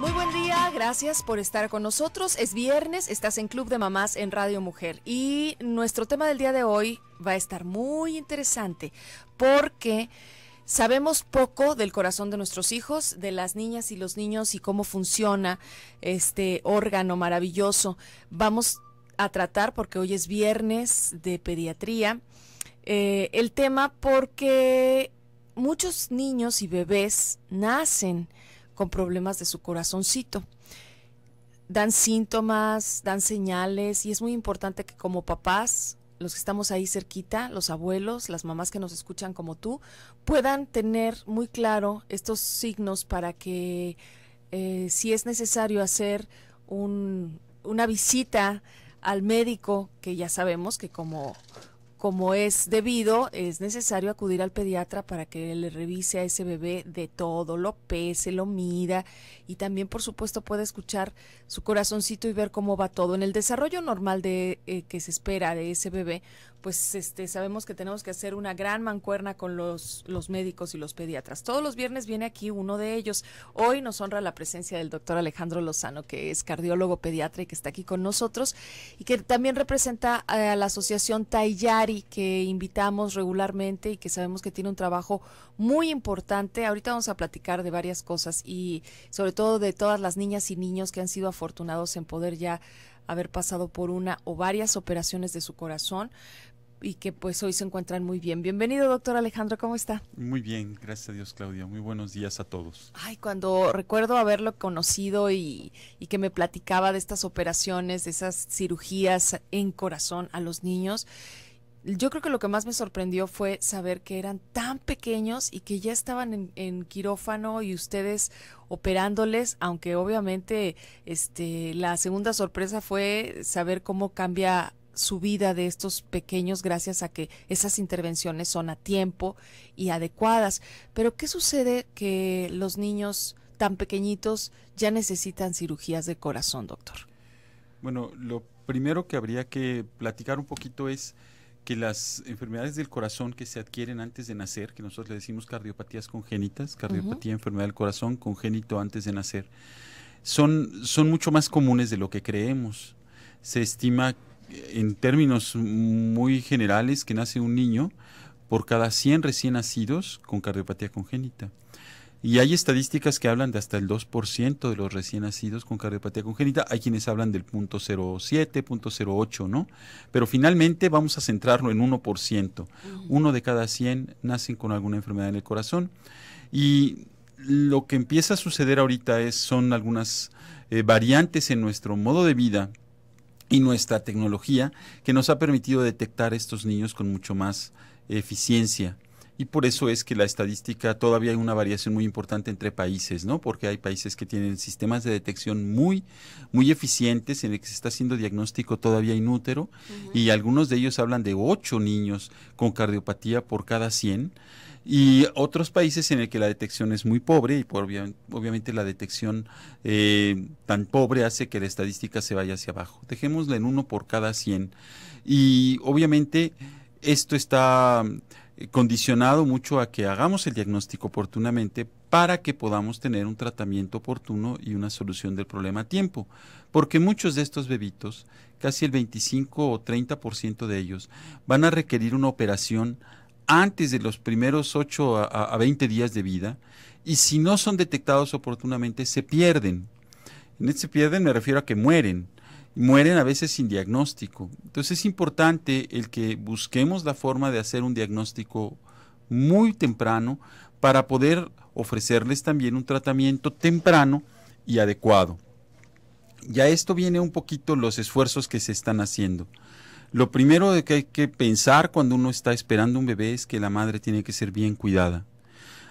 Muy buen día, gracias por estar con nosotros. Es viernes, estás en Club de Mamás en Radio Mujer y nuestro tema del día de hoy va a estar muy interesante porque sabemos poco del corazón de nuestros hijos, de las niñas y los niños y cómo funciona este órgano maravilloso. Vamos a tratar porque hoy es viernes de pediatría. Eh, el tema porque muchos niños y bebés nacen con problemas de su corazoncito. Dan síntomas, dan señales y es muy importante que como papás, los que estamos ahí cerquita, los abuelos, las mamás que nos escuchan como tú, puedan tener muy claro estos signos para que eh, si es necesario hacer un, una visita al médico, que ya sabemos que como como es debido, es necesario acudir al pediatra para que le revise a ese bebé de todo, lo pese, lo mida y también por supuesto puede escuchar su corazoncito y ver cómo va todo. En el desarrollo normal de, eh, que se espera de ese bebé, pues este, sabemos que tenemos que hacer una gran mancuerna con los, los médicos y los pediatras. Todos los viernes viene aquí uno de ellos. Hoy nos honra la presencia del doctor Alejandro Lozano, que es cardiólogo pediatra y que está aquí con nosotros, y que también representa a la asociación Tayari que invitamos regularmente y que sabemos que tiene un trabajo muy importante. Ahorita vamos a platicar de varias cosas y sobre todo de todas las niñas y niños que han sido afortunados en poder ya haber pasado por una o varias operaciones de su corazón, y que pues hoy se encuentran muy bien. Bienvenido, doctor Alejandro, ¿cómo está? Muy bien, gracias a Dios, Claudia. Muy buenos días a todos. Ay, cuando recuerdo haberlo conocido y, y que me platicaba de estas operaciones, de esas cirugías en corazón a los niños, yo creo que lo que más me sorprendió fue saber que eran tan pequeños y que ya estaban en, quirófano y ustedes operándoles, aunque obviamente este, la segunda sorpresa fue saber cómo cambia su vida de estos pequeños gracias a que esas intervenciones son a tiempo y adecuadas. Pero ¿qué sucede que los niños tan pequeñitos ya necesitan cirugías de corazón, doctor? Bueno, lo primero que habría que platicar un poquito es que las enfermedades del corazón que se adquieren antes de nacer, que nosotros le decimos cardiopatías congénitas, cardiopatía enfermedad del corazón congénito antes de nacer, son, son mucho más comunes de lo que creemos. Se estima en términos muy generales que nace un niño por cada 100 recién nacidos con cardiopatía congénita. Y hay estadísticas que hablan de hasta el 2% de los recién nacidos con cardiopatía congénita. Hay quienes hablan del 0.07, 0.08, ¿no? Pero finalmente vamos a centrarlo en 1%. Uno de cada 100 nacen con alguna enfermedad en el corazón. Y lo que empieza a suceder ahorita es, son algunas eh, variantes en nuestro modo de vida y nuestra tecnología que nos ha permitido detectar estos niños con mucho más eficiencia. Y por eso es que la estadística todavía hay una variación muy importante entre países, ¿no? Porque hay países que tienen sistemas de detección muy, muy eficientes en el que se está haciendo diagnóstico todavía inútero y algunos de ellos hablan de 8 niños con cardiopatía por cada 100 y otros países en el que la detección es muy pobre y por, obviamente la detección eh, tan pobre hace que la estadística se vaya hacia abajo. Dejémosla en uno por cada 100 y obviamente esto está eh, condicionado mucho a que hagamos el diagnóstico oportunamente para que podamos tener un tratamiento oportuno y una solución del problema a tiempo. Porque muchos de estos bebitos, casi el 25 o 30% de ellos, van a requerir una operación antes de los primeros 8 a, 20 días de vida y si no son detectados oportunamente se pierden. En este se pierden me refiero a que mueren. Mueren a veces sin diagnóstico. Entonces es importante el que busquemos la forma de hacer un diagnóstico muy temprano para poder ofrecerles también un tratamiento temprano y adecuado. Ya esto viene un poquito los esfuerzos que se están haciendo. Lo primero de que hay que pensar cuando uno está esperando un bebé es que la madre tiene que ser bien cuidada.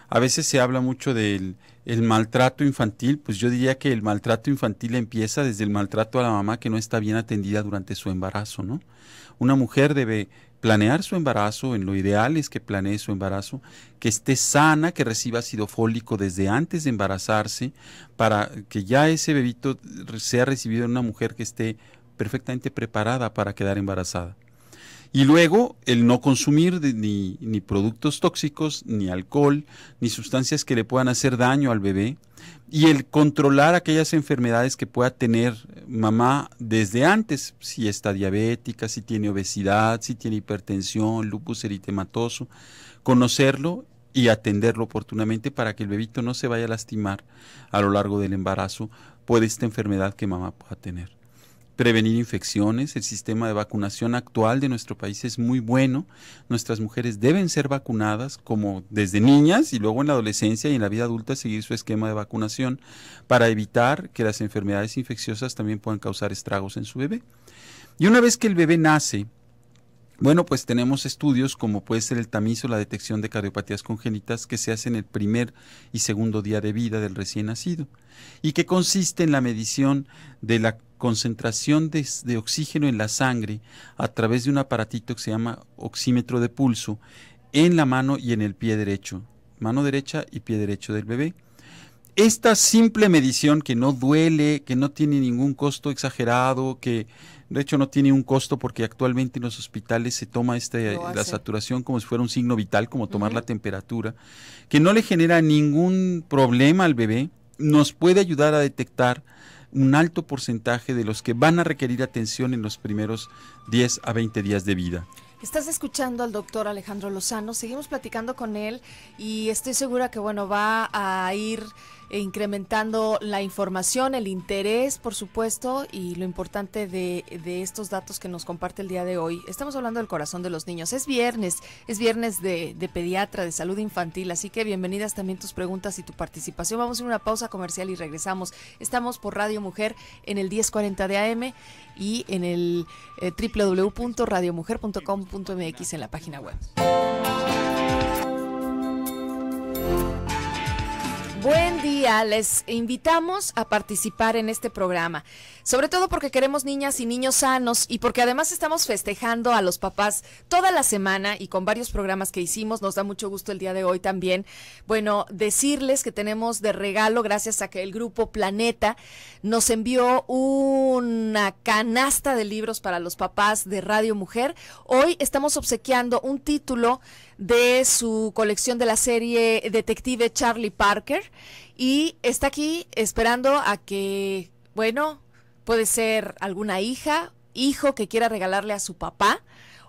A veces se habla mucho del maltrato infantil, pues yo diría que el maltrato infantil empieza desde el maltrato a la mamá que no está bien atendida durante su embarazo, ¿no? Una mujer debe planear su embarazo, en lo ideal es que planee su embarazo, que esté sana, que reciba ácido fólico desde antes de embarazarse, para que ya ese bebito sea recibido en una mujer que esté perfectamente preparada para quedar embarazada. Y luego el no consumir ni, ni, productos tóxicos, ni alcohol, ni sustancias que le puedan hacer daño al bebé. Y el controlar aquellas enfermedades que pueda tener mamá desde antes, si está diabética, si tiene obesidad, si tiene hipertensión, lupus eritematoso, conocerlo y atenderlo oportunamente para que el bebito no se vaya a lastimar a lo largo del embarazo por esta enfermedad que mamá pueda tener prevenir infecciones. El sistema de vacunación actual de nuestro país es muy bueno. Nuestras mujeres deben ser vacunadas como desde niñas y luego en la adolescencia y en la vida adulta seguir su esquema de vacunación para evitar que las enfermedades infecciosas también puedan causar estragos en su bebé. Y una vez que el bebé nace, bueno, pues tenemos estudios como puede ser el tamiz o la detección de cardiopatías congénitas que se hacen el primer y segundo día de vida del recién nacido y que consiste en la medición de la concentración de, oxígeno en la sangre a través de un aparatito que se llama oxímetro de pulso en la mano y en el pie derecho, mano derecha y pie derecho del bebé. Esta simple medición que no duele, que no tiene ningún costo exagerado, que de hecho no tiene un costo porque actualmente en los hospitales se toma este, la saturación como si fuera un signo vital, como tomar la temperatura, que no le genera ningún problema al bebé, nos puede ayudar a detectar un alto porcentaje de los que van a requerir atención en los primeros 10 a 20 días de vida. Estás escuchando al doctor Alejandro Lozano, seguimos platicando con él y estoy segura que bueno va a ir incrementando la información, el interés, por supuesto, y lo importante de, estos datos que nos comparte el día de hoy. Estamos hablando del corazón de los niños. Es viernes, es viernes de, pediatra, de salud infantil, así que bienvenidas también tus preguntas y tu participación. Vamos a una pausa comercial y regresamos. Estamos por Radio Mujer en el 1040 de AM y en el eh, www.radiomujer.com.mx en la página web. Buen día, les invitamos a participar en este programa, sobre todo porque queremos niñas y niños sanos y porque además estamos festejando a los papás toda la semana y con varios programas que hicimos, nos da mucho gusto el día de hoy también. Bueno, decirles que tenemos de regalo, gracias a que el grupo Planeta nos envió una canasta de libros para los papás de Radio Mujer, hoy estamos obsequiando un título de su colección de la serie Detective Charlie Parker y está aquí esperando a que, bueno, puede ser alguna hija, hijo que quiera regalarle a su papá.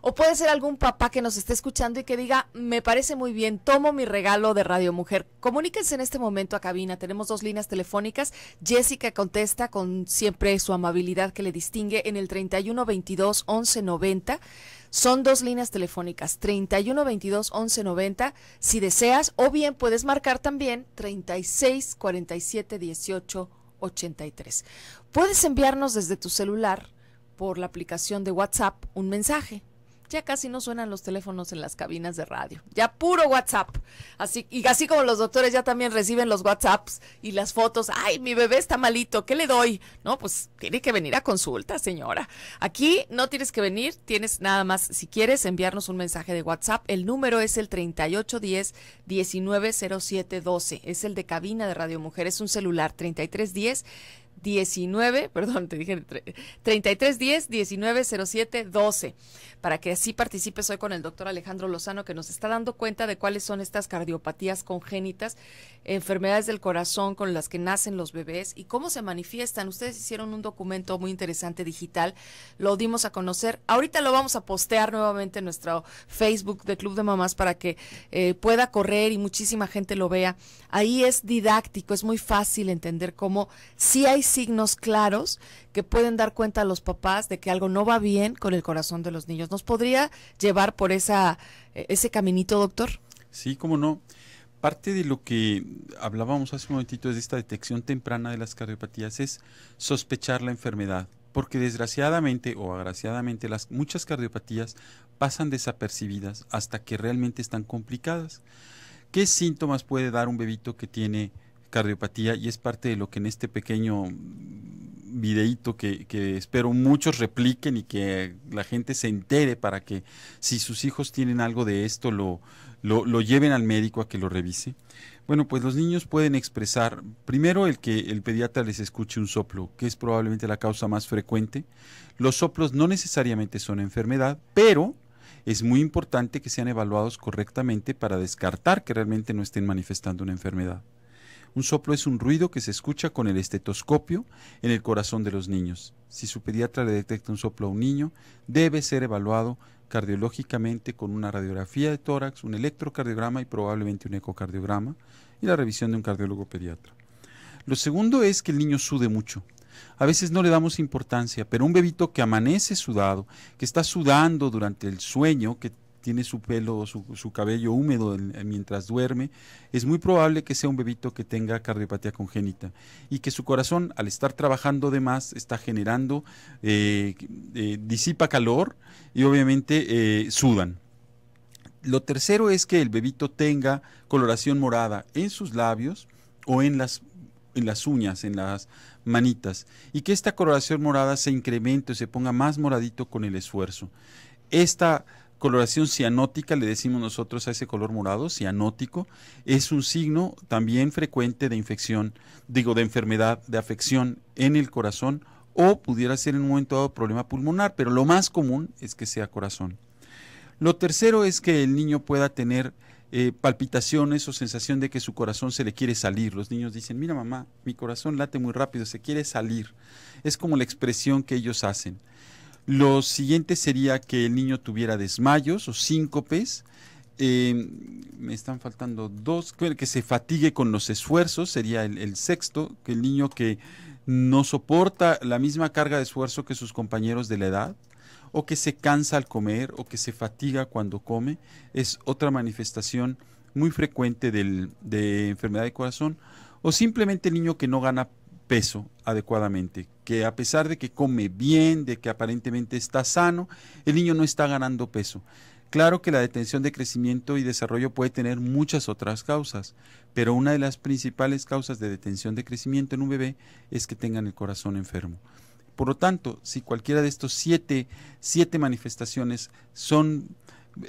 O puede ser algún papá que nos esté escuchando y que diga, me parece muy bien, tomo mi regalo de Radio Mujer. Comuníquense en este momento a cabina. Tenemos dos líneas telefónicas. Jessica contesta con siempre su amabilidad que le distingue en el 31 22 11 90. Son dos líneas telefónicas, 31 22 11 90, si deseas, o bien puedes marcar también 36 47 18 83. Puedes enviarnos desde tu celular por la aplicación de WhatsApp un mensaje ya casi no suenan los teléfonos en las cabinas de radio. Ya puro WhatsApp. Así, y así como los doctores ya también reciben los WhatsApps y las fotos. Ay, mi bebé está malito, ¿qué le doy? No, pues tiene que venir a consulta, señora. Aquí no tienes que venir, tienes nada más, si quieres, enviarnos un mensaje de WhatsApp. El número es el 3810 190712. Es el de cabina de Radio Mujer. Es un celular 3310 19, perdón, te dije 33 10 12, para que así participes hoy con el doctor Alejandro Lozano, que nos está dando cuenta de cuáles son estas cardiopatías congénitas, enfermedades del corazón con las que nacen los bebés y cómo se manifiestan. Ustedes hicieron un documento muy interesante digital, lo dimos a conocer. Ahorita lo vamos a postear nuevamente en nuestro Facebook de Club de Mamás para que eh, pueda correr y muchísima gente lo vea ahí es didáctico, es muy fácil entender cómo si hay signos claros que pueden dar cuenta a los papás de que algo no va bien con el corazón de los niños. ¿Nos podría llevar por esa, eh, ese caminito, doctor? Sí, cómo no. Parte de lo que hablábamos hace un momentito es de esta detección temprana de las cardiopatías, es sospechar la enfermedad porque desgraciadamente o agraciadamente las muchas cardiopatías pasan desapercibidas hasta que realmente están complicadas. ¿Qué síntomas puede dar un bebito que tiene cardiopatía? Y es parte de lo que en este pequeño mm, videíto que, espero muchos repliquen y que la gente se entere para que si sus hijos tienen algo de esto lo, lo, lleven al médico a que lo revise. Bueno, pues los niños pueden expresar, primero el que el pediatra les escuche un soplo, que es probablemente la causa más frecuente. Los soplos no necesariamente son enfermedad, pero es muy importante que sean evaluados correctamente para descartar que realmente no estén manifestando una enfermedad. Un soplo es un ruido que se escucha con el estetoscopio en el corazón de los niños. Si su pediatra le detecta un soplo a un niño, debe ser evaluado cardiológicamente con una radiografía de tórax, un electrocardiograma y probablemente un ecocardiograma y la revisión de un cardiólogo pediatra. Lo segundo es que el niño sude mucho a veces no le damos importancia, pero un bebito que amanece sudado, que está sudando durante el sueño, que tiene su pelo, su, su cabello húmedo mientras duerme, es muy probable que sea un bebito que tenga cardiopatía congénita y que su corazón, al estar trabajando de más, está generando, eh, eh, disipa calor y obviamente eh, sudan. Lo tercero es que el bebito tenga coloración morada en sus labios o en las en las uñas, en las manitas, y que esta coloración morada se incremente se ponga más moradito con el esfuerzo. Esta coloración cianótica, le decimos nosotros a ese color morado, cianótico, es un signo también frecuente de infección, digo, de enfermedad, de afección en el corazón o pudiera ser en un momento dado problema pulmonar, pero lo más común es que sea corazón. Lo tercero es que el niño pueda tener eh, palpitaciones o sensación de que su corazón se le quiere salir. Los niños dicen, mira mamá, mi corazón late muy rápido, se quiere salir. Es como la expresión que ellos hacen. Lo siguiente sería que el niño tuviera desmayos o síncopes. Em, me están faltando dos. Que se fatigue con los esfuerzos sería el, el sexto. Que el niño que no soporta la misma carga de esfuerzo que sus compañeros de la edad o que se cansa al comer o que se fatiga cuando come, es otra manifestación muy frecuente de enfermedad de corazón, o simplemente el niño que no gana peso adecuadamente, que a pesar de que come bien, de que aparentemente está sano, el niño no está ganando peso. Claro que la detención de crecimiento y desarrollo puede tener muchas otras causas, pero una de las principales causas de detención de crecimiento en un bebé es que tengan el corazón enfermo. Por lo tanto, si cualquiera de estos siete, manifestaciones son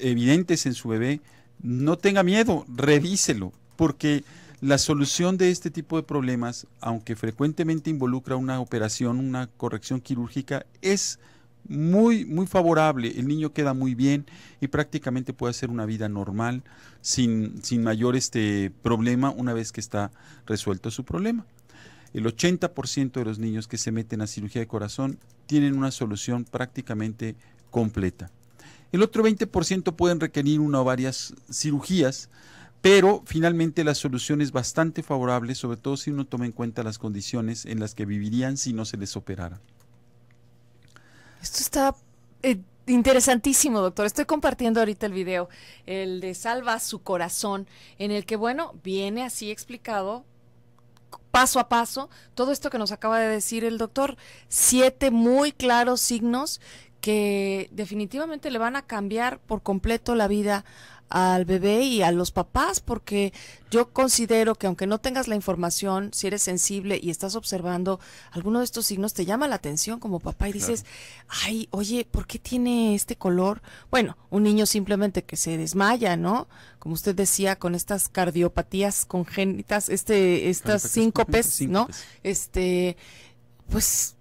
evidentes en su bebé, no tenga miedo, revíselo, porque la solución de este tipo de problemas, aunque frecuentemente involucra una operación, una corrección quirúrgica, es muy, muy favorable. El niño queda muy bien y prácticamente puede hacer una vida normal sin, sin mayor este problema una vez que está resuelto su problema. El 80% de los niños que se meten a cirugía de corazón tienen una solución prácticamente completa. El otro 20% pueden requerir una o varias cirugías, pero finalmente la solución es bastante favorable, sobre todo si uno toma en cuenta las condiciones en las que vivirían si no se les operara. Esto está eh, interesantísimo, doctor. Estoy compartiendo ahorita el video, el de Salva su corazón, en el que, bueno, viene así explicado paso a paso todo esto que nos acaba de decir el doctor. Siete muy claros signos que definitivamente le van a cambiar por completo la vida al bebé y a los papás, porque yo considero que aunque no tengas la información, si eres sensible y estás observando alguno de estos signos, te llama la atención como papá y dices, ay, oye, ¿por qué tiene este color? Bueno, un niño simplemente que se desmaya, ¿no? Como usted decía, con estas cardiopatías congénitas, este, estas síncopes, ¿no? Este, pues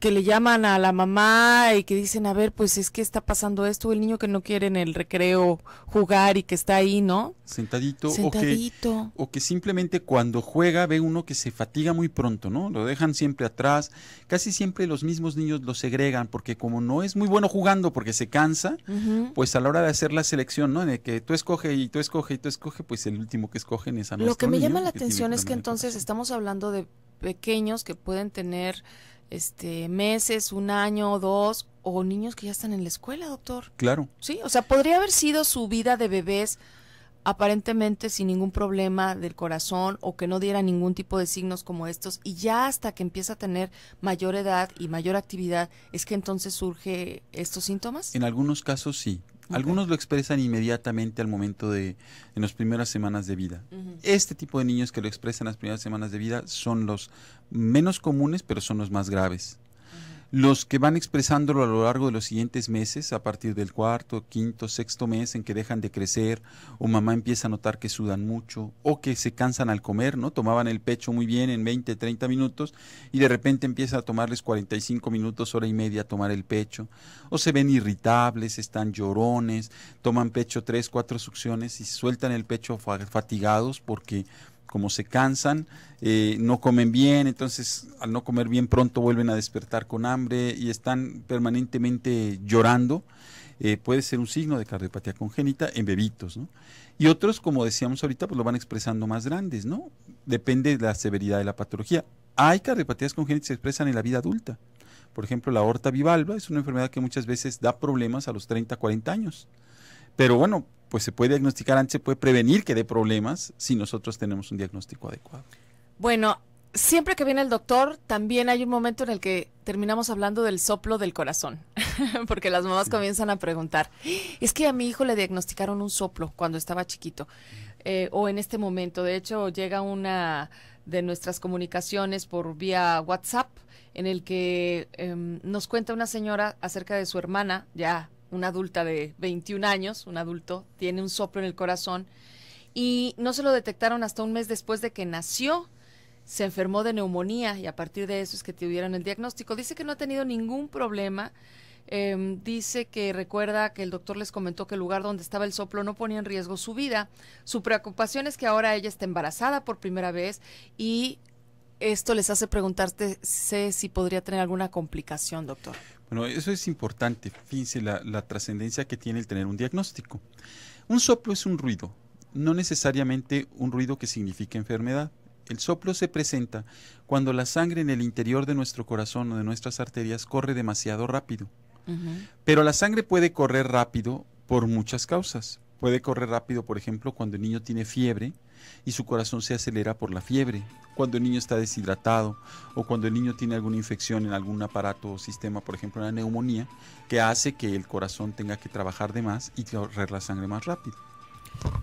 que le llaman a la mamá y que dicen, a ver, pues es que está pasando esto, el niño que no quiere en el recreo jugar y que está ahí, ¿no? Sentadito. Sentadito. O que, simplemente cuando juega ve uno que se fatiga muy pronto, ¿no? Lo dejan siempre atrás. Casi siempre los mismos niños lo segregan porque como no es muy bueno jugando porque se cansa, pues a la hora de hacer la selección, ¿no? de que tú escoge y tú escoge y tú escoge, pues el último que escogen es a Lo que me llama la atención es que entonces estamos hablando de pequeños que pueden tener este, meses, un año, dos, o niños que ya están en la escuela, doctor. Claro. Sí, o sea, podría haber sido su vida de bebés aparentemente sin ningún problema del corazón o que no diera ningún tipo de signos como estos y ya hasta que empieza a tener mayor edad y mayor actividad es que entonces surge estos síntomas? En algunos casos sí, algunos lo expresan inmediatamente al momento de, en las primeras semanas de vida. Este tipo de niños que lo expresan en las primeras semanas de vida son los menos comunes, pero son los más graves los que van expresándolo a lo largo de los siguientes meses, a partir del cuarto, quinto, sexto mes en que dejan de crecer, o mamá empieza a notar que sudan mucho, o que se cansan al comer, ¿no? Tomaban el pecho muy bien en 20, 30 minutos, y de repente empieza a tomarles 45 minutos, hora y media a tomar el pecho, o se ven irritables, están llorones, toman pecho tres, cuatro succiones y sueltan el pecho fatigados porque como se cansan, eh, no comen bien, entonces al no comer bien pronto vuelven a despertar con hambre y están permanentemente llorando. Eh, puede ser un signo de cardiopatía congénita en bebitos, ¿no? Y otros, como decíamos ahorita, pues lo van expresando más grandes, ¿no? Depende de la severidad de la patología. Hay cardiopatías congénitas que se expresan en la vida adulta. Por ejemplo, la aorta bivalva es una enfermedad que muchas veces da problemas a los 30, 40 años. Pero bueno, pues se puede diagnosticar antes, se puede prevenir que dé problemas si nosotros tenemos un diagnóstico adecuado. Bueno, siempre que viene el doctor, también hay un momento en el que terminamos hablando del soplo del corazón, porque las mamás comienzan a preguntar, es que a mi hijo le diagnosticaron un soplo cuando estaba chiquito, eh, o en este momento, de hecho, llega una de nuestras comunicaciones por vía WhatsApp en el que em, nos cuenta una señora acerca de su hermana, ya una adulta de 21 años, un adulto, tiene un soplo en el corazón y no se lo detectaron hasta un mes después de que nació. Se enfermó de neumonía y a partir de eso es que tuvieron el diagnóstico. Dice que no ha tenido ningún problema. Em, dice que recuerda que el doctor les comentó que el lugar donde estaba el soplo no ponía en riesgo su vida. Su preocupación es que ahora ella está embarazada por primera vez y esto les hace preguntarte si podría tener alguna complicación, doctor. Bueno, eso es importante. Fíjense la, trascendencia que tiene el tener un diagnóstico. Un soplo es un ruido, no necesariamente un ruido que signifique enfermedad. El soplo se presenta cuando la sangre en el interior de nuestro corazón o de nuestras arterias corre demasiado rápido. Pero la sangre puede correr rápido por muchas causas. Puede correr rápido, por ejemplo, cuando el niño tiene fiebre, y su corazón se acelera por la fiebre, cuando el niño está deshidratado o cuando el niño tiene alguna infección en algún aparato o sistema, por ejemplo una neumonía, que hace que el corazón tenga que trabajar de más y correr la sangre más rápido.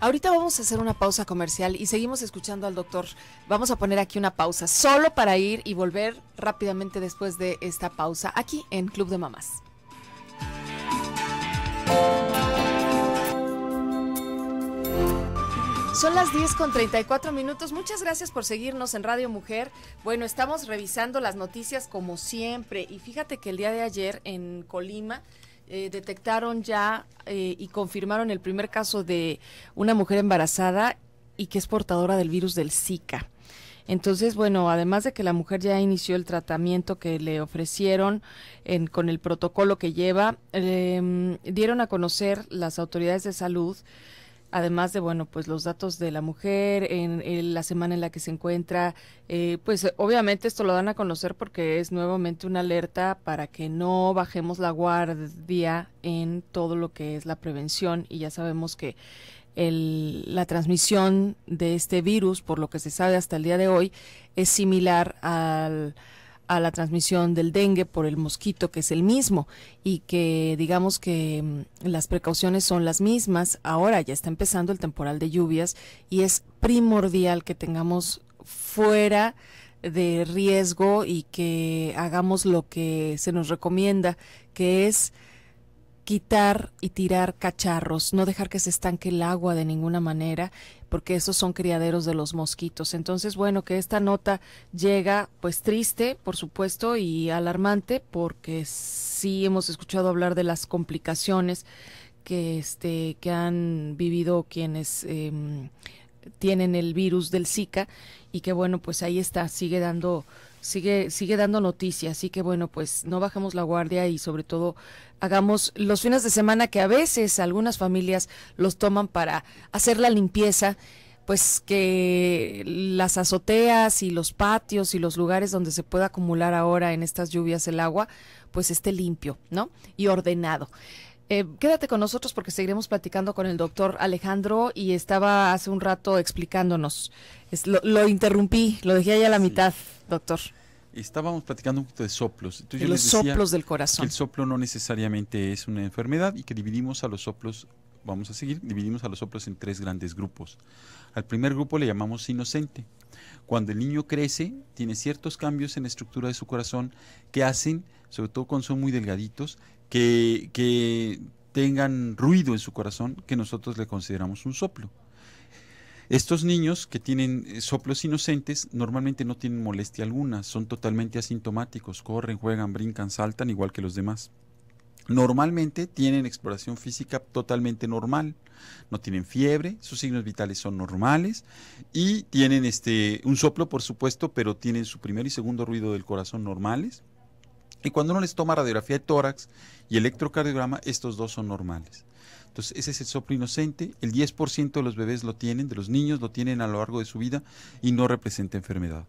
Ahorita vamos a hacer una pausa comercial y seguimos escuchando al doctor. Vamos a poner aquí una pausa solo para ir y volver rápidamente después de esta pausa aquí en Club de Mamás. Son las 10 con 34 minutos. Muchas gracias por seguirnos en Radio Mujer. Bueno, estamos revisando las noticias como siempre. Y fíjate que el día de ayer en Colima eh, detectaron ya eh, y confirmaron el primer caso de una mujer embarazada y que es portadora del virus del Zika. Entonces, bueno, además de que la mujer ya inició el tratamiento que le ofrecieron con el protocolo que lleva, em, dieron a conocer las autoridades de salud además de bueno pues los datos de la mujer en, la semana en la que se encuentra eh, pues obviamente esto lo dan a conocer porque es nuevamente una alerta para que no bajemos la guardia en todo lo que es la prevención y ya sabemos que el, la transmisión de este virus por lo que se sabe hasta el día de hoy es similar al a la transmisión del dengue por el mosquito, que es el mismo, y que digamos que mm, las precauciones son las mismas. Ahora ya está empezando el temporal de lluvias y es primordial que tengamos fuera de riesgo y que hagamos lo que se nos recomienda, que es quitar y tirar cacharros, no dejar que se estanque el agua de ninguna manera, porque esos son criaderos de los mosquitos. Entonces, bueno, que esta nota llega pues triste, por supuesto, y alarmante, porque sí hemos escuchado hablar de las complicaciones que este que han vivido quienes em, tienen el virus del Zika y que bueno, pues ahí está, sigue dando sigue, sigue dando noticias, así que bueno, pues no bajemos la guardia y sobre todo hagamos los fines de semana que a veces algunas familias los toman para hacer la limpieza pues que las azoteas y los patios y los lugares donde se pueda acumular ahora en estas lluvias el agua, pues esté limpio, ¿no? Y ordenado. Eh, quédate con nosotros porque seguiremos platicando con el doctor Alejandro y estaba hace un rato explicándonos. lo, interrumpí, lo dejé ahí a la mitad, doctor. Estábamos platicando un poquito de soplos. de los soplos del corazón. el soplo no necesariamente es una enfermedad y que dividimos a los soplos, vamos a seguir, dividimos a los soplos en tres grandes grupos. Al primer grupo le llamamos inocente. Cuando el niño crece, tiene ciertos cambios en la estructura de su corazón que hacen, sobre todo cuando son muy delgaditos, que, tengan ruido en su corazón que nosotros le consideramos un soplo. Estos niños que tienen eh, soplos inocentes normalmente no tienen molestia alguna, son totalmente asintomáticos, corren, juegan, brincan, saltan igual que los demás. Normalmente tienen exploración física totalmente normal, no tienen fiebre, sus signos vitales son normales y tienen este un soplo por supuesto, pero tienen su primer y segundo ruido del corazón normales y cuando uno les toma radiografía de tórax y electrocardiograma, estos dos son normales. Entonces, ese es el soplo inocente. El 10% de los bebés lo tienen, de los niños lo tienen a lo largo de su vida y no representa enfermedad.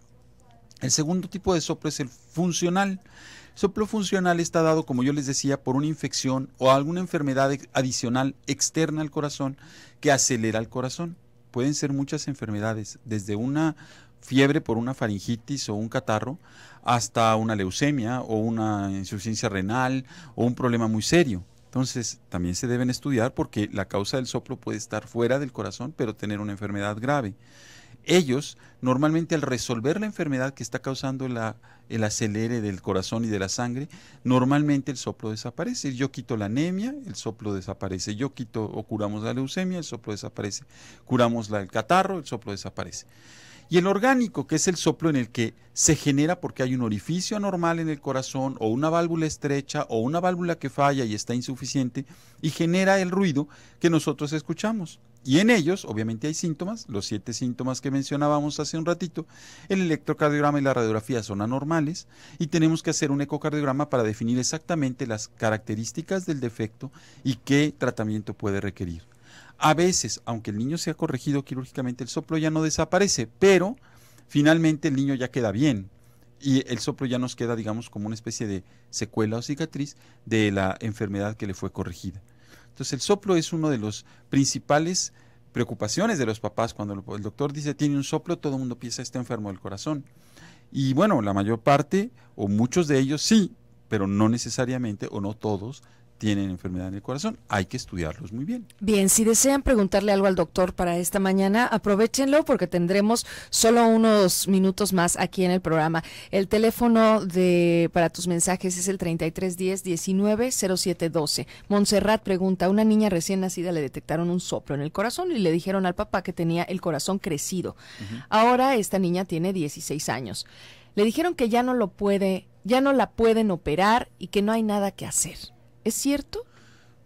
El segundo tipo de soplo es el funcional. El soplo funcional está dado, como yo les decía, por una infección o alguna enfermedad adicional externa al corazón que acelera el corazón. Pueden ser muchas enfermedades, desde una fiebre por una faringitis o un catarro, hasta una leucemia o una insuficiencia renal o un problema muy serio. Entonces, también se deben estudiar porque la causa del soplo puede estar fuera del corazón, pero tener una enfermedad grave. Ellos, normalmente al resolver la enfermedad que está causando la, el acelere del corazón y de la sangre, normalmente el soplo desaparece. Yo quito la anemia, el soplo desaparece. Yo quito o curamos la leucemia, el soplo desaparece. Curamos la, el catarro, el soplo desaparece y el orgánico, que es el soplo en el que se genera porque hay un orificio anormal en el corazón o una válvula estrecha o una válvula que falla y está insuficiente y genera el ruido que nosotros escuchamos. Y en ellos, obviamente, hay síntomas, los siete síntomas que mencionábamos hace un ratito. El electrocardiograma y la radiografía son anormales y tenemos que hacer un ecocardiograma para definir exactamente las características del defecto y qué tratamiento puede requerir. A veces, aunque el niño sea corregido quirúrgicamente, el soplo ya no desaparece, pero finalmente el niño ya queda bien y el soplo ya nos queda, digamos, como una especie de secuela o cicatriz de la enfermedad que le fue corregida. Entonces el soplo es uno de los principales preocupaciones de los papás cuando el doctor dice tiene un soplo, todo el mundo piensa está enfermo del corazón. Y bueno, la mayor parte o muchos de ellos sí, pero no necesariamente o no todos tienen enfermedad en el corazón. Hay que estudiarlos muy bien. Bien, si desean preguntarle algo al doctor para esta mañana, aprovechenlo porque tendremos solo unos minutos más aquí en el programa. El teléfono de para tus mensajes es el 3310 190712. Montserrat pregunta, una niña recién nacida le detectaron un soplo en el corazón y le dijeron al papá que tenía el corazón crecido. Ahora esta niña tiene 16 años. Le dijeron que ya no lo puede, ya no la pueden operar y que no hay nada que hacer. ¿Es cierto?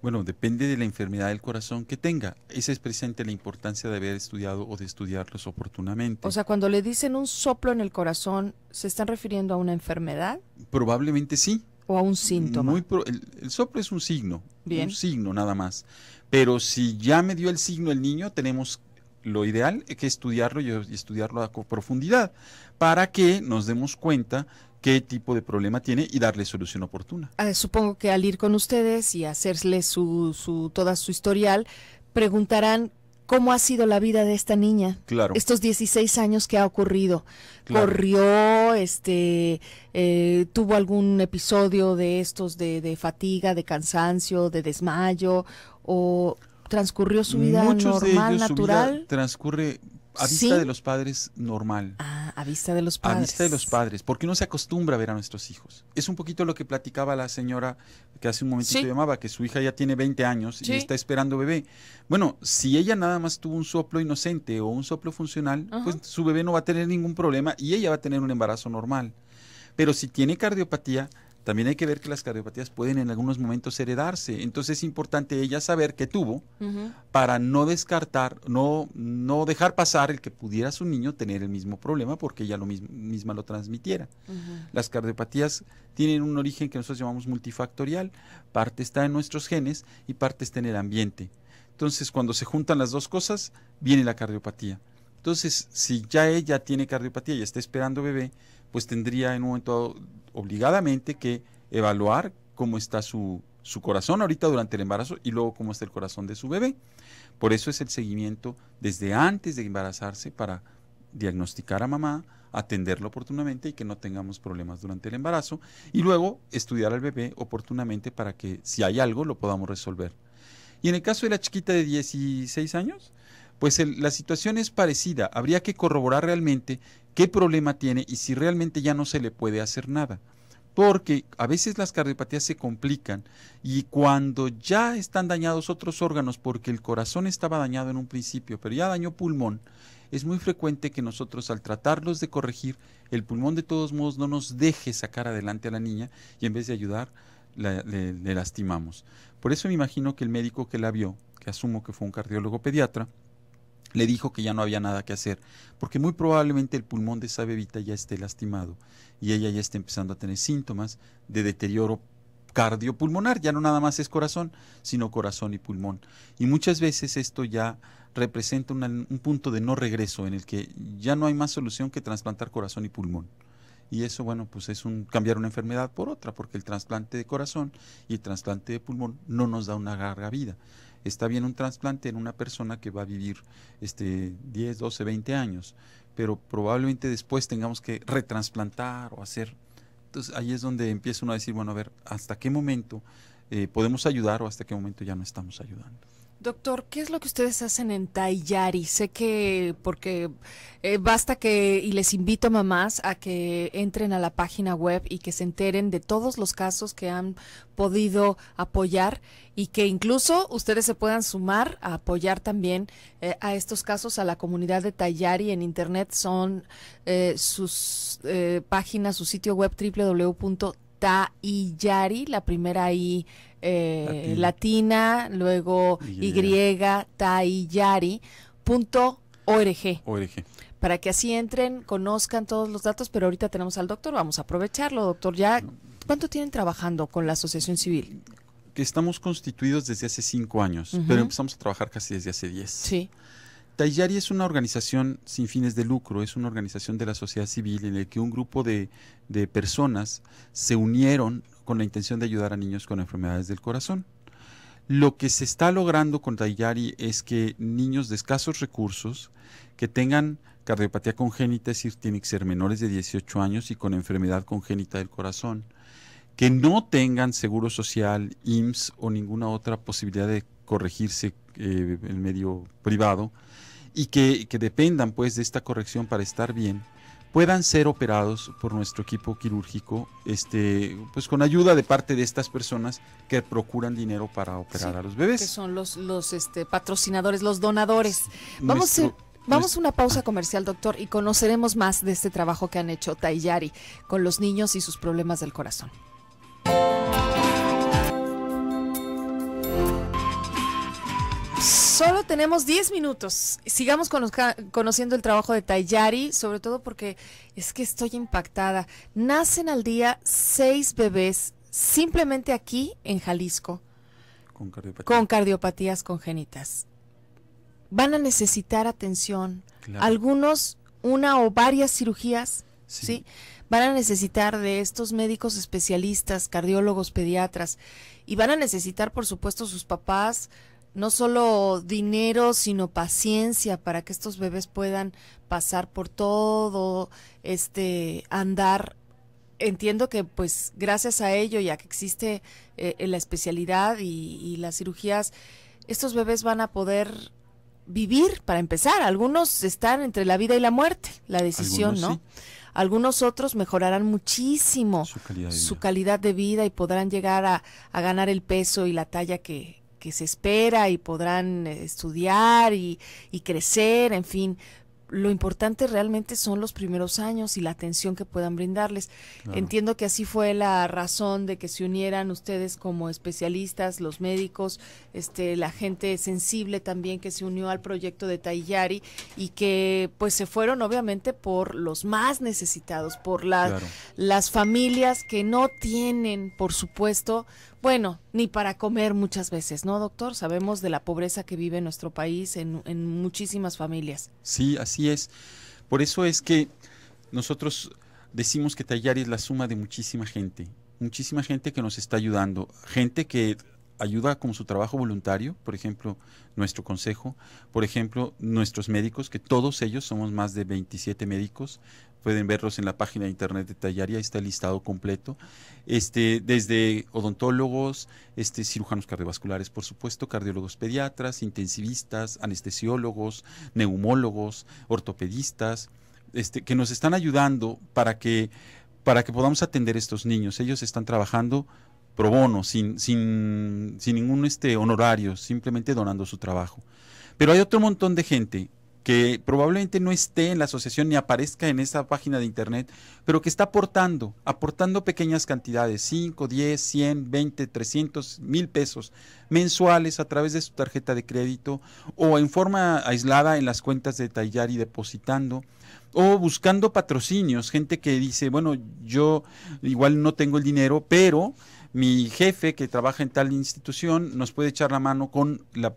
Bueno, depende de la enfermedad del corazón que tenga. Esa es presente la importancia de haber estudiado o de estudiarlos oportunamente. O sea, cuando le dicen un soplo en el corazón, ¿se están refiriendo a una enfermedad? Probablemente sí. ¿O a un síntoma? Muy el, soplo es un signo, un signo nada más. Pero si ya me dio el signo el niño, tenemos lo ideal que estudiarlo y estudiarlo a profundidad para que nos demos cuenta qué tipo de problema tiene y darle solución oportuna. Ah, supongo que al ir con ustedes y hacerles su, toda su historial, preguntarán cómo ha sido la vida de esta niña. Claro. Estos 16 años que ha ocurrido. Corrió, este, eh, tuvo algún episodio de estos de, fatiga, de cansancio, de desmayo, o transcurrió su vida normal, natural. transcurre a vista de los padres normal. Ah, a vista de los padres. A vista de los padres, porque uno se acostumbra a ver a nuestros hijos. Es un poquito lo que platicaba la señora que hace un momentito llamaba, que su hija ya tiene 20 años y está esperando bebé. Bueno, si ella nada más tuvo un soplo inocente o un soplo funcional, pues su bebé no va a tener ningún problema y ella va a tener un embarazo normal. Pero si tiene cardiopatía, también hay que ver que las cardiopatías pueden en algunos momentos heredarse. Entonces es importante ella saber qué tuvo para no descartar, no, no dejar pasar el que pudiera su niño tener el mismo problema porque ella lo misma lo transmitiera. Las cardiopatías tienen un origen que nosotros llamamos multifactorial. Parte está en nuestros genes y parte está en el ambiente. Entonces cuando se juntan las dos cosas, viene la cardiopatía. Entonces si ya ella tiene cardiopatía y está esperando bebé, pues tendría en un momento obligadamente que evaluar cómo está su, corazón ahorita durante el embarazo y luego cómo está el corazón de su bebé. Por eso es el seguimiento desde antes de embarazarse para diagnosticar a mamá, atenderlo oportunamente y que no tengamos problemas durante el embarazo y luego estudiar al bebé oportunamente para que si hay algo lo podamos resolver. Y en el caso de la chiquita de 16 años, pues la situación es parecida. Habría que corroborar realmente qué problema tiene y si realmente ya no se le puede hacer nada. Porque a veces las cardiopatías se complican y cuando ya están dañados otros órganos, porque el corazón estaba dañado en un principio, pero ya dañó pulmón, es muy frecuente que nosotros al tratarlos de corregir, el pulmón de todos modos no nos deje sacar adelante a la niña y en vez de ayudar, la, le lastimamos. Por eso me imagino que el médico que la vio, que asumo que fue un cardiólogo pediatra, le dijo que ya no había nada que hacer, porque muy probablemente el pulmón de esa bebita ya esté lastimado y ella ya esté empezando a tener síntomas de deterioro cardiopulmonar, ya no nada más es corazón, sino corazón y pulmón. Y muchas veces esto ya representa un punto de no regreso en el que ya no hay más solución que trasplantar corazón y pulmón. Y eso, bueno, pues es un cambiar una enfermedad por otra, porque el trasplante de corazón y el trasplante de pulmón no nos da una larga vida. Está bien un trasplante en una persona que va a vivir este, 10, 12, 20 años, pero probablemente después tengamos que retransplantar o hacer. Entonces ahí es donde empieza uno a decir, bueno, a ver, ¿hasta qué momento eh, podemos ayudar o hasta qué momento ya no estamos ayudando? Doctor, ¿qué es lo que ustedes hacen en Taiyari? Sé que porque eh, basta que, y les invito a mamás a que entren a la página web y que se enteren de todos los casos que han podido apoyar y que incluso ustedes se puedan sumar a apoyar también eh, a estos casos a la comunidad de tayari En Internet son eh, sus páginas, su sitio web www.tayyari, la primera I eh, latina. luego y, y yari punto org. Para que así entren, conozcan todos los datos, pero ahorita tenemos al doctor, vamos a aprovecharlo, doctor. Ya, ¿cuánto tienen trabajando con la asociación civil? Que estamos constituidos desde hace cinco años, pero empezamos a trabajar casi desde hace diez. Sí. Tayyari es una organización sin fines de lucro, es una organización de la sociedad civil en la que un grupo de, personas se unieron con la intención de ayudar a niños con enfermedades del corazón. Lo que se está logrando con Tayari es que niños de escasos recursos que tengan cardiopatía congénita, es decir, tienen que ser menores de 18 años y con enfermedad congénita del corazón, que no tengan seguro social, IMSS o ninguna otra posibilidad de corregirse el eh, medio privado, y que, dependan pues de esta corrección para estar bien, puedan ser operados por nuestro equipo quirúrgico, este, pues con ayuda de parte de estas personas que procuran dinero para operar a los bebés. Que son los, los este, patrocinadores, los donadores. Vamos a... Vamos una pausa comercial, doctor, y conoceremos más de este trabajo que han hecho Tayyari con los niños y sus problemas del corazón. Solo tenemos 10 minutos. Sigamos conociendo el trabajo de Tayari, sobre todo porque es que estoy impactada. Nacen al día seis bebés simplemente aquí en Jalisco. Con, cardiopatías, congénitas. Van a necesitar atención. Algunos, una o varias cirugías. sí. Van a necesitar de estos médicos especialistas, cardiólogos, pediatras. Y van a necesitar, por supuesto, sus papás, no solo dinero, sino paciencia para que estos bebés puedan pasar por todo este andar. Entiendo que pues gracias a ello, ya que existe eh, la especialidad y, las cirugías, estos bebés van a poder vivir para empezar. Algunos están entre la vida y la muerte, la decisión, ¿no? Algunos otros mejorarán muchísimo su calidad de, vida. y podrán llegar a, a ganar el peso y la talla que, que se espera y podrán estudiar y, crecer, en fin, lo importante realmente son los primeros años y la atención que puedan brindarles. Entiendo que así fue la razón de que se unieran ustedes como especialistas, los médicos, este, la gente sensible también que se unió al proyecto de Taiyari y que pues se fueron obviamente por los más necesitados, por las familias que no tienen, por supuesto, bueno, ni para comer muchas veces, ¿no, doctor? Sabemos de la pobreza que vive nuestro país en, muchísimas familias. Sí, así es. Por eso es que nosotros decimos que Tallar es la suma de muchísima gente, muchísima gente que nos está ayudando, gente que ayuda con su trabajo voluntario, por ejemplo, nuestro consejo, por ejemplo, nuestros médicos, que todos ellos somos más de 27 médicos, pueden verlos en la página de internet de Tallaria, está el listado completo. Este, desde odontólogos, este, cirujanos cardiovasculares, por supuesto, cardiólogos pediatras, intensivistas, anestesiólogos, neumólogos, ortopedistas, este, que nos están ayudando para que, para que podamos atender a estos niños. Ellos están trabajando pro bono, sin, sin, sin ningún este, honorario, simplemente donando su trabajo. Pero hay otro montón de gente que probablemente no esté en la asociación ni aparezca en esa página de internet, pero que está aportando, aportando pequeñas cantidades, 5, 10, 100, 20, 300, mil pesos mensuales a través de su tarjeta de crédito o en forma aislada en las cuentas de tallar y depositando o buscando patrocinios, gente que dice, bueno, yo igual no tengo el dinero, pero mi jefe que trabaja en tal institución nos puede echar la mano con la,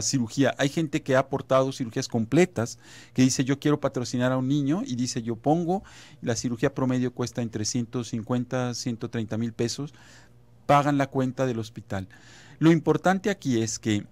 cirugía. Hay gente que ha aportado cirugías completas, que dice yo quiero patrocinar a un niño y dice yo pongo, la cirugía promedio cuesta entre 150, 130 mil pesos, pagan la cuenta del hospital. Lo importante aquí es que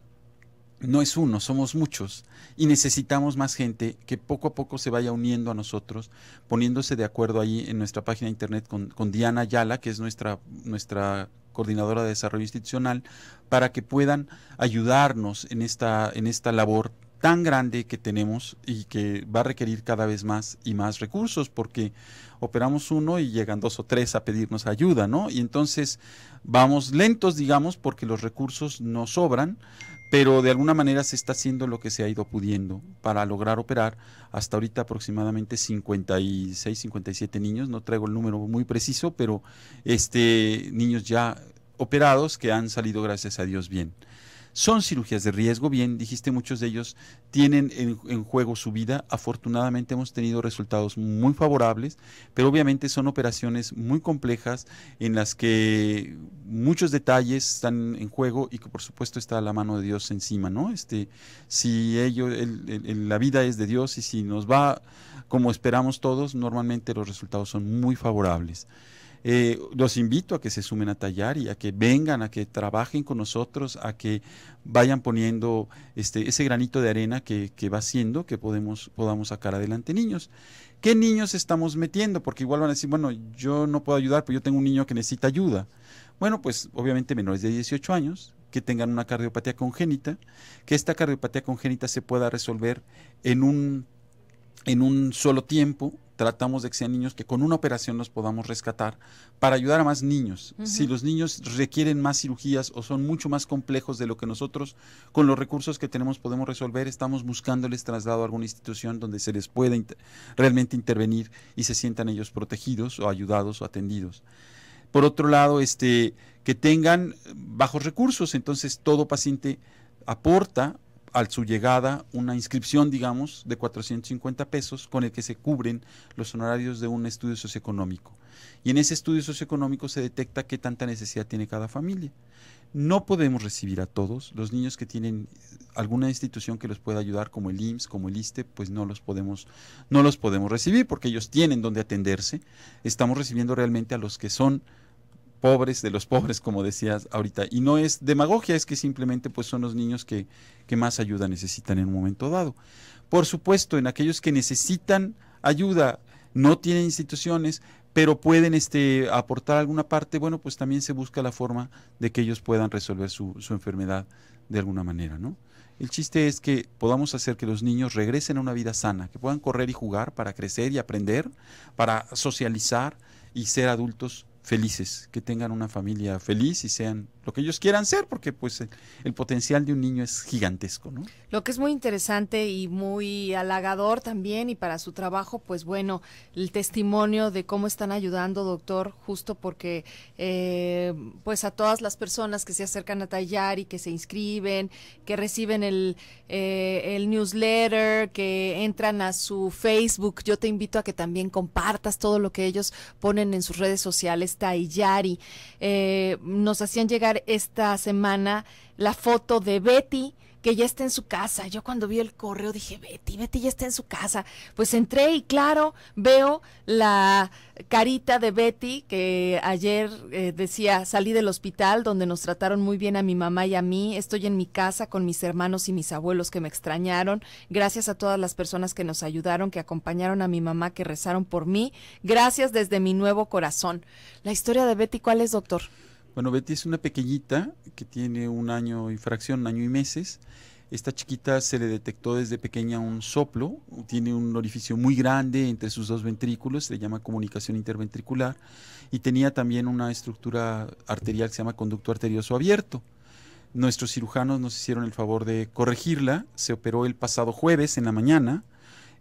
no es uno, somos muchos y necesitamos más gente que poco a poco se vaya uniendo a nosotros, poniéndose de acuerdo ahí en nuestra página de internet con, Diana Ayala, que es nuestra, nuestra coordinadora de desarrollo institucional, para que puedan ayudarnos en esta, en esta labor tan grande que tenemos y que va a requerir cada vez más y más recursos, porque operamos uno y llegan dos o tres a pedirnos ayuda, ¿no? Y entonces vamos lentos, digamos, porque los recursos no sobran, pero de alguna manera se está haciendo lo que se ha ido pudiendo para lograr operar hasta ahorita aproximadamente 56, 57 niños, no traigo el número muy preciso, pero este niños ya operados que han salido gracias a Dios bien. Son cirugías de riesgo, bien dijiste, muchos de ellos tienen en, juego su vida. Afortunadamente hemos tenido resultados muy favorables, pero obviamente son operaciones muy complejas en las que muchos detalles están en juego y que por supuesto está la mano de Dios encima, ¿no? Este, si ello, la vida es de Dios y si nos va como esperamos todos, normalmente los resultados son muy favorables. Eh, los invito a que se sumen a tallar y a que vengan, a que trabajen con nosotros, a que vayan poniendo este, ese granito de arena que, va haciendo que podemos, podamos sacar adelante niños. ¿Qué niños estamos metiendo? Porque igual van a decir, bueno, yo no puedo ayudar, porque yo tengo un niño que necesita ayuda. Bueno, pues obviamente menores de 18 años, que tengan una cardiopatía congénita, que esta cardiopatía congénita se pueda resolver en un, en un solo tiempo tratamos de que sean niños que con una operación los podamos rescatar para ayudar a más niños. Si los niños requieren más cirugías o son mucho más complejos de lo que nosotros con los recursos que tenemos podemos resolver, estamos buscándoles traslado a alguna institución donde se les pueda realmente intervenir y se sientan ellos protegidos o ayudados o atendidos. Por otro lado, este, que tengan bajos recursos, entonces todo paciente aporta al su llegada una inscripción, digamos, de 450 pesos con el que se cubren los honorarios de un estudio socioeconómico. Y en ese estudio socioeconómico se detecta qué tanta necesidad tiene cada familia. No podemos recibir a todos. Los niños que tienen eh, alguna institución que los pueda ayudar, como el IMSS, como el ISTE, pues no los podemos, no los podemos recibir porque ellos tienen donde atenderse. Estamos recibiendo realmente a los que son pobres de los pobres, como decías ahorita. Y no es demagogia, es que simplemente pues son los niños que, más ayuda necesitan en un momento dado. Por supuesto, en aquellos que necesitan ayuda, no tienen instituciones, pero pueden este, aportar alguna parte, bueno, pues también se busca la forma de que ellos puedan resolver su, su enfermedad de alguna manera, ¿no? El chiste es que podamos hacer que los niños regresen a una vida sana, que puedan correr y jugar para crecer y aprender, para socializar y ser adultos felices, que tengan una familia feliz y sean lo que ellos quieran ser, porque pues el, potencial de un niño es gigantesco, ¿no? Lo que es muy interesante y muy halagador también y para su trabajo, pues bueno, el testimonio de cómo están ayudando, doctor, justo porque eh, pues a todas las personas que se acercan a tallar y que se inscriben, que reciben el, eh, el newsletter, que entran a su Facebook, yo te invito a que también compartas todo lo que ellos ponen en sus redes sociales y Yari eh, nos hacían llegar esta semana la foto de Betty que ya está en su casa. Yo cuando vi el correo dije, Betty, Betty ya está en su casa. Pues entré y claro, veo la carita de Betty que ayer eh, decía, salí del hospital donde nos trataron muy bien a mi mamá y a mí. Estoy en mi casa con mis hermanos y mis abuelos que me extrañaron. Gracias a todas las personas que nos ayudaron, que acompañaron a mi mamá, que rezaron por mí. Gracias desde mi nuevo corazón. La historia de Betty, ¿cuál es, doctor? Bueno, Betty es una pequeñita que tiene un año y fracción, año y meses. Esta chiquita se le detectó desde pequeña un soplo, tiene un orificio muy grande entre sus dos ventrículos, se le llama comunicación interventricular, y tenía también una estructura arterial que se llama conducto arterioso abierto. Nuestros cirujanos nos hicieron el favor de corregirla, se operó el pasado jueves en la mañana,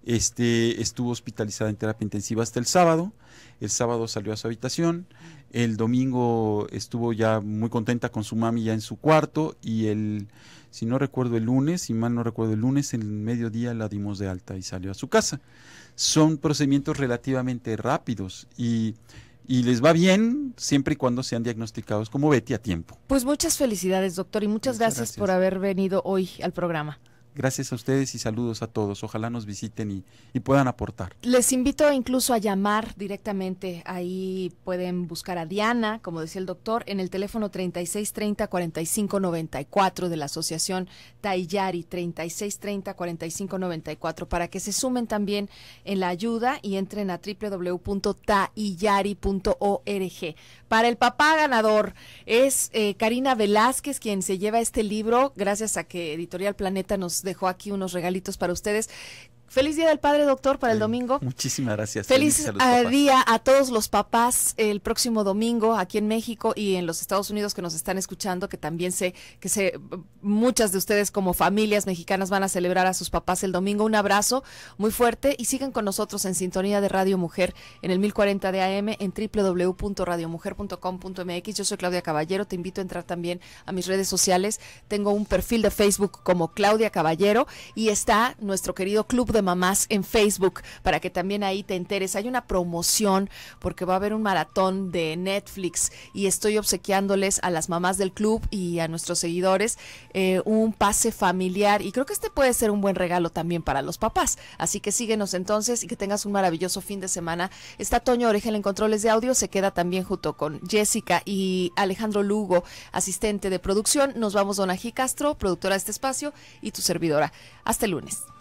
este, estuvo hospitalizada en terapia intensiva hasta el sábado. El sábado salió a su habitación. El domingo estuvo ya muy contenta con su mami ya en su cuarto. Y el, si no recuerdo el lunes, si mal no recuerdo el lunes, en el mediodía la dimos de alta y salió a su casa. Son procedimientos relativamente rápidos y les va bien siempre y cuando sean diagnosticados como Betty a tiempo. Pues muchas felicidades, doctor, y muchas, gracias, por haber venido hoy al programa. Gracias a ustedes y saludos a todos. Ojalá nos visiten y, puedan aportar. Les invito incluso a llamar directamente. Ahí pueden buscar a Diana, como decía el doctor, en el teléfono 3630-4594 de la Asociación Taillari, 3630-4594, para que se sumen también en la ayuda y entren a www.taillari.org. Para el papá ganador es eh, Karina Velázquez quien se lleva este libro, gracias a que Editorial Planeta nos Dejo aquí unos regalitos para ustedes. Feliz Día del Padre, doctor, para el domingo. Muchísimas gracias. Feliz, día a todos los papás el próximo domingo aquí en México y en los Estados Unidos que nos están escuchando, que también sé que sé, muchas de ustedes como familias mexicanas van a celebrar a sus papás el domingo. Un abrazo muy fuerte y sigan con nosotros en sintonía de Radio Mujer en el 1040 de AM en www.radiomujer.com.mx. Yo soy Claudia Caballero, te invito a entrar también a mis redes sociales. Tengo un perfil de Facebook como Claudia Caballero y está nuestro querido club de mamás en Facebook para que también ahí te enteres. Hay una promoción porque va a haber un maratón de Netflix y estoy obsequiándoles a las mamás del club y a nuestros seguidores eh, un pase familiar y creo que este puede ser un buen regalo también para los papás. Así que síguenos entonces y que tengas un maravilloso fin de semana. Está Toño Oregel en controles de audio, se queda también junto con Jessica y Alejandro Lugo, asistente de producción. Nos vamos Donají Castro, productora de este espacio y tu servidora. Hasta el lunes.